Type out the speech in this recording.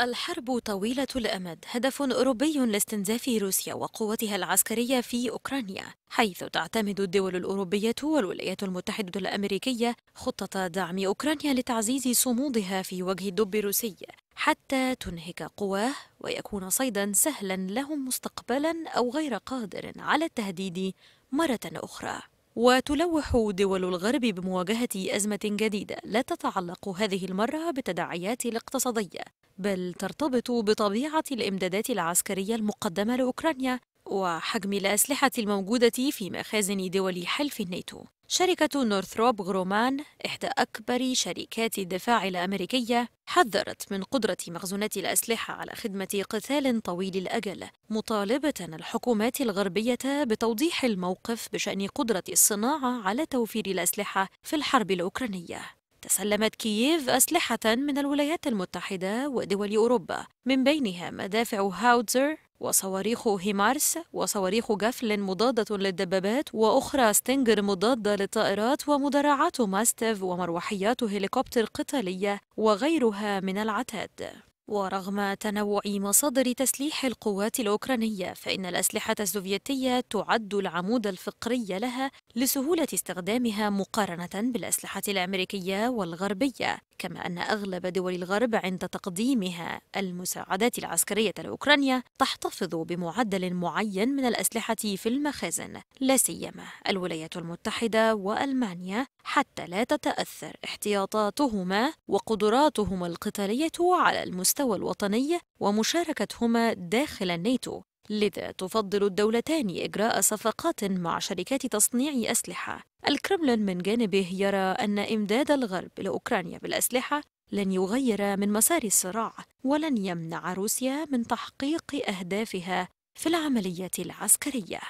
الحرب طويلة الأمد هدف أوروبي لاستنزاف روسيا وقوتها العسكرية في أوكرانيا حيث تعتمد الدول الأوروبية والولايات المتحدة الأمريكية خطة دعم أوكرانيا لتعزيز صمودها في وجه الدب الروسي حتى تنهك قواه ويكون صيدا سهلا لهم مستقبلا أو غير قادر على التهديد مرة أخرى وتلوح دول الغرب بمواجهة أزمة جديدة لا تتعلق هذه المرة بتداعيات الاقتصادية بل ترتبط بطبيعة الإمدادات العسكرية المقدمة لأوكرانيا وحجم الأسلحة الموجودة في مخازن دول حلف الناتو شركة نورثروب غرومان إحدى أكبر شركات الدفاع الأمريكية حذرت من قدرة مخزونات الأسلحة على خدمة قتال طويل الأجل مطالبة الحكومات الغربية بتوضيح الموقف بشأن قدرة الصناعة على توفير الأسلحة في الحرب الأوكرانية تسلمت كييف أسلحة من الولايات المتحدة ودول أوروبا من بينها مدافع هاوتزر وصواريخ هيمارس وصواريخ جفل مضادة للدبابات وأخرى ستينجر مضادة للطائرات ومدرعات ماستيف ومروحيات هليكوبتر قتالية وغيرها من العتاد ورغم تنوع مصادر تسليح القوات الأوكرانية فإن الأسلحة السوفيتية تعد العمود الفقري لها لسهولة استخدامها مقارنة بالأسلحة الأمريكية والغربية كما أن أغلب دول الغرب عند تقديمها المساعدات العسكرية لأوكرانيا تحتفظ بمعدل معين من الأسلحة في المخازن لا سيما الولايات المتحدة وألمانيا حتى لا تتأثر احتياطاتهما وقدراتهما القتالية على المستوى الوطني ومشاركتهما داخل الناتو لذا تفضل الدولتان إجراء صفقات مع شركات تصنيع أسلحة الكرملين من جانبه يرى أن إمداد الغرب لأوكرانيا بالأسلحة لن يغير من مسار الصراع ولن يمنع روسيا من تحقيق أهدافها في العملية العسكرية